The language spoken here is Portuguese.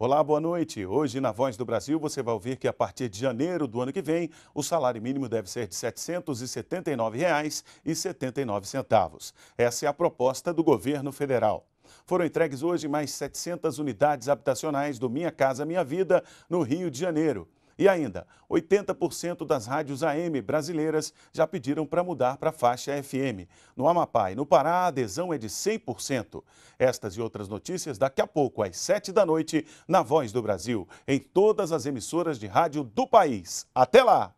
Olá, boa noite. Hoje, na Voz do Brasil, você vai ouvir que a partir de janeiro do ano que vem, o salário mínimo deve ser de R$ 779,79. Essa é a proposta do governo federal. Foram entregues hoje mais 700 unidades habitacionais do Minha Casa Minha Vida, no Rio de Janeiro. E ainda, 80% das rádios AM brasileiras já pediram para mudar para a faixa FM. No Amapá e no Pará, a adesão é de 100%. Estas e outras notícias daqui a pouco, às 7 da noite, na Voz do Brasil, em todas as emissoras de rádio do país. Até lá!